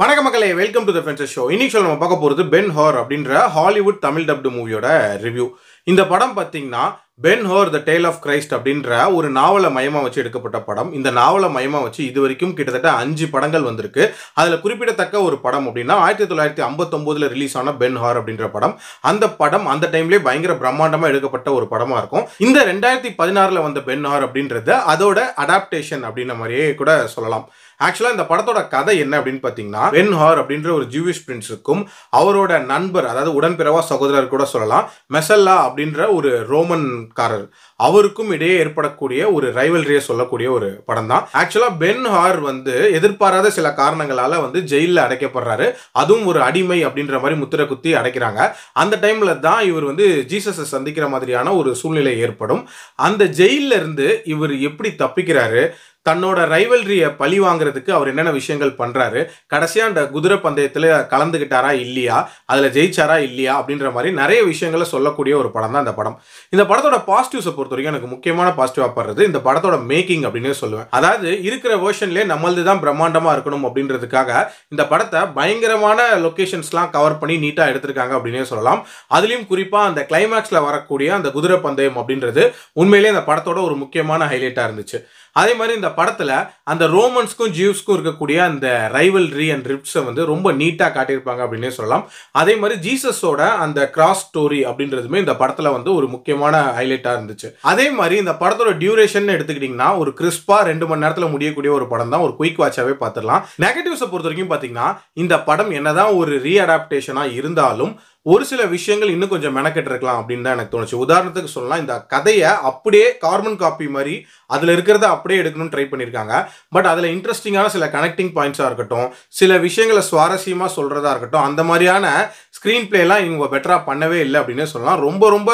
வணக்க மக்களே welcome to the fences show initial நம்ம பார்க்க போகிறது பென் ஹார் அப்படின்ற ஹாலிவுட் தமிழ் டப்டு மூவியோட ரிவ்யூ இந்த படம் பார்த்தீங்கன்னா Ben Hur the tale of Christ அப்படின்ற ஒரு நாவலை மயமாக வச்சு எடுக்கப்பட்ட படம் இந்த நாவலை மயமாக வச்சு இது வரைக்கும் கிட்டத்தட்ட அஞ்சு படங்கள் வந்திருக்கு அதில் குறிப்பிடத்தக்க ஒரு படம் அப்படின்னா ஆயிரத்தி தொள்ளாயிரத்தி ஐம்பத்தொம்போதில் ரிலீஸ் ஆன பென் ஹார் அப்படின்ற படம் அந்த படம் அந்த டைம்லேயே பயங்கர பிரம்மாண்டமாக எடுக்கப்பட்ட ஒரு படமாக இருக்கும் இந்த ரெண்டாயிரத்தி பதினாறில் வந்த பென் ஹார் அப்படின்றத அதோட அடாப்டேஷன் அப்படின்ற மாதிரியே கூட சொல்லலாம் ஆக்சுவலாக இந்த படத்தோட கதை என்ன அப்படின்னு பார்த்தீங்கன்னா பென் ஹார் அப்படின்ற ஒரு ஜூவிஷ் பிரின்ஸுக்கும் அவரோட நண்பர் அதாவது உடன்பிறவா சகோதரர் கூட சொல்லலாம் மெசல்லா அப்படின்ற ஒரு ரோமன் காரர் அவருக்கும் இடையே ஏற்படக்கூடிய ஒரு ரைவல்ரியை சொல்லக்கூடிய ஒரு படம் தான் ஆக்சுவலாக பென் ஹார் வந்து எதிர்பாராத சில காரணங்களால் வந்து ஜெயிலில் அடைக்கப்படுறாரு அதுவும் ஒரு அடிமை அப்படின்ற மாதிரி முத்திரை குத்தி அடைக்கிறாங்க அந்த டைமில் தான் இவர் வந்து ஜீசஸை சந்திக்கிற மாதிரியான ஒரு சூழ்நிலை ஏற்படும் அந்த ஜெயிலில் இருந்து இவர் எப்படி தப்பிக்கிறாரு தன்னோட ரைவல்ரியை பழி வாங்குறதுக்கு அவர் என்னென்ன விஷயங்கள் பண்ணுறாரு கடைசியாக அந்த குதிரை பந்தயத்தில் கலந்துக்கிட்டாரா இல்லையா அதில் ஜெயிச்சாரா இல்லையா அப்படின்ற மாதிரி நிறைய விஷயங்களை சொல்லக்கூடிய ஒரு படம் தான் இந்த படம் இந்த படத்தோட பாசிட்டிவ்ஸை பொறுத்த வரைக்கும் எனக்கு முக்கியமான பாசிட்டிவாக படுறது இந்த படத்தோட மேக்கிங் அப்படின்னு சொல்லுவேன் அதாவது இருக்கிற வேர்ஷன்லேயே நம்மளது தான் பிரம்மாண்டமாக இருக்கணும் அப்படின்றதுக்காக இந்த படத்தை பயங்கரமான லொக்கேஷன்ஸ்லாம் கவர் பண்ணி நீட்டாக எடுத்திருக்காங்க அப்படின்னே சொல்லலாம் அதுலேயும் குறிப்பாக அந்த கிளைமேக்ஸில் வரக்கூடிய அந்த குதிரை பந்தயம் அப்படின்றது உண்மையிலேயே இந்த படத்தோட ஒரு முக்கியமான ஹைலைட்டாக இருந்துச்சு அதே மாதிரி இந்த படத்தில் அந்த ரோமன்ஸ்க்கும் ஜீவ்ஸ்க்கும் இருக்கக்கூடிய அந்த ரைவல்ரி அண்ட் ரிப்ஸை வந்து ரொம்ப நீட்டாக காட்டியிருப்பாங்க அப்படின்னே சொல்லலாம் அதே மாதிரி ஜீசஸோட அந்த கிராஸ் ஸ்டோரி அப்படின்றதுமே இந்த படத்தில் வந்து ஒரு முக்கியமான ஹைலைட்டாக இருந்துச்சு அதே மாதிரி இந்த படத்தோட டியூரேஷன் எடுத்துக்கிட்டிங்கன்னா ஒரு கிறிஸ்பாக ரெண்டு மணி நேரத்தில் முடியக்கூடிய ஒரு படம் தான் ஒரு குயிக் வாட்சாகவே பார்த்துடலாம் நெகட்டிவ்ஸை பொறுத்த வரைக்கும் பார்த்தீங்கன்னா இந்த படம் என்னதான் ஒரு ரீஅடாப்டேஷனாக இருந்தாலும் ஒரு சில விஷயங்கள் இன்னும் கொஞ்சம் மெனக்கெட்டு இருக்கலாம் அப்படின்னு தான் எனக்கு தோணுச்சு உதாரணத்துக்கு சொல்லலாம் இந்த கதையை அப்படியே கார்பன் காப்பி மாதிரி அதில் இருக்கிறத அப்படியே எடுக்கணும்னு ட்ரை பண்ணியிருக்காங்க பட் அதில் இன்ட்ரெஸ்டிங்கான சில கனெக்டிங் பாயிண்ட்ஸாக இருக்கட்டும் சில விஷயங்களை சுவாரஸ்யமாக சொல்கிறதா இருக்கட்டும் அந்த மாதிரியான ஸ்க்ரீன் பிளேலாம் இவங்க பெட்டராக பண்ணவே இல்லை அப்படின்னு சொல்லலாம் ரொம்ப ரொம்ப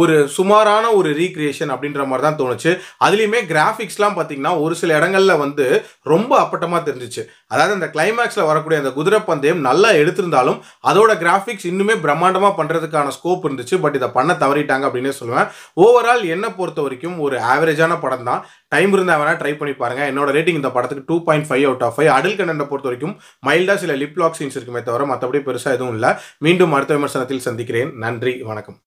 ஒரு சுமாரான ஒரு ரீக்ரியேஷன் அப்படின்ற மாதிரி தான் தோணுச்சு அதுலேயுமே கிராஃபிக்ஸ்லாம் பார்த்தீங்கன்னா ஒரு சில இடங்களில் வந்து ரொம்ப அப்பட்டமாக தெரிஞ்சிச்சு அதாவது அந்த கிளைமேக்ஸில் வரக்கூடிய அந்த குதிரை பந்தயம் நல்லா எடுத்திருந்தாலும் அதோட கிராஃபிக்ஸ் இன்னுமே பிரம்மாண்டமாக பண்ணுறதுக்கான ஸ்கோப் இருந்துச்சு பட் இதை பண்ண தவறிட்டாங்க அப்படின்னே சொல்லுவேன் ஓவரால் என்னை பொறுத்த வரைக்கும் ஒரு ஆவரேஜான படம் தான் டைம் இருந்தால் வேணால் ட்ரை பண்ணி பாருங்கள் என்னோட ரேட்டிங் இந்த படத்துக்கு two point five out of five adult கண்டனை பொறுத்த வரைக்கும் மைல்டாக சில லிப் லாக் சீன்ஸ் இருக்குமே தவிர மற்றபடி பெருசாக எதுவும் இல்லை மீண்டும் அடுத்த விமர்சனத்தில் சந்திக்கிறேன் நன்றி வணக்கம்